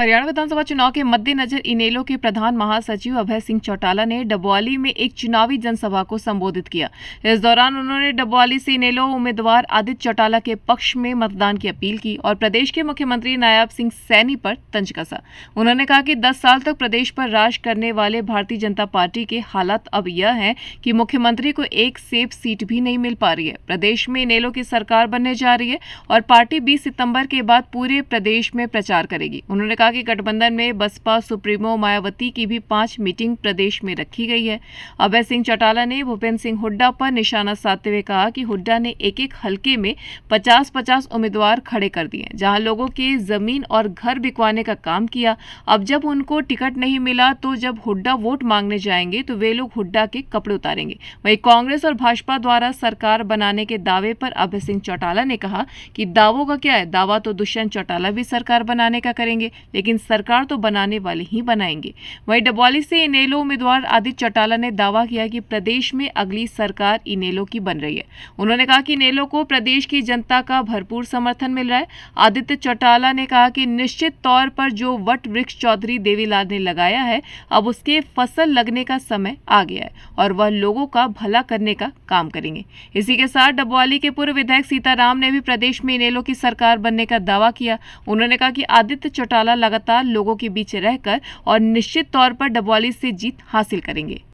हरियाणा विधानसभा चुनाव के मद्देनजर इनेलो के प्रधान महासचिव अभय सिंह चौटाला ने डबवाली में एक चुनावी जनसभा को संबोधित किया इस दौरान उन्होंने डबवाली से इनेलो उम्मीदवार आदित्य चौटाला के पक्ष में मतदान की अपील की और प्रदेश के मुख्यमंत्री नायब सिंह सैनी पर तंज कसा उन्होंने कहा कि दस साल तक प्रदेश पर राज करने वाले भारतीय जनता पार्टी के हालात अब यह है कि मुख्यमंत्री को एक सेफ सीट भी नहीं मिल पा रही है प्रदेश में इनेलो की सरकार बनने जा रही है और पार्टी बीस सितम्बर के बाद पूरे प्रदेश में प्रचार करेगी उन्होंने कहा कहा कि गठबंधन में बसपा सुप्रीमो मायावती की भी पांच मीटिंग प्रदेश में रखी गई है अभय सिंह चौटाला ने भूपेंद्र सिंह हुड्डा पर निशाना साधते हुए कहा कि हुड्डा ने एक एक हलके में पचास पचास उम्मीदवार खड़े कर दिए जहां लोगों के जमीन और घर बिकवाने का काम किया अब जब उनको टिकट नहीं मिला तो जब हुड्डा वोट मांगने जाएंगे तो वे लोग हुड्डा के कपड़े उतारेंगे वही कांग्रेस और भाजपा द्वारा सरकार बनाने के दावे पर अभय सिंह चौटाला ने कहा कि दावों का क्या है दावा तो दुष्यंत चौटाला भी सरकार बनाने का करेंगे लेकिन सरकार तो बनाने वाले ही बनाएंगे वहीं डबौली से इनेलो उम्मीदवार आदित्य चौटाला ने दावा किया कि प्रदेश में अगली सरकार इनेलो की बन रही है उन्होंने कहा कि इनेलो को प्रदेश की जनता का भरपूर समर्थन मिल रहा है आदित्य चौटाला ने कहा कि निश्चित तौर पर जो वट वृक्ष चौधरी देवीलाल ने लगाया है अब उसके फसल लगने का समय आ गया है और वह लोगों का भला करने का काम करेंगे इसी के साथ डबवाली के पूर्व विधायक सीताराम ने भी प्रदेश में इनेलो की सरकार बनने का दावा किया उन्होंने कहा कि आदित्य चौटाला लगातार लोगों के बीच रहकर और निश्चित तौर पर डबवाली से जीत हासिल करेंगे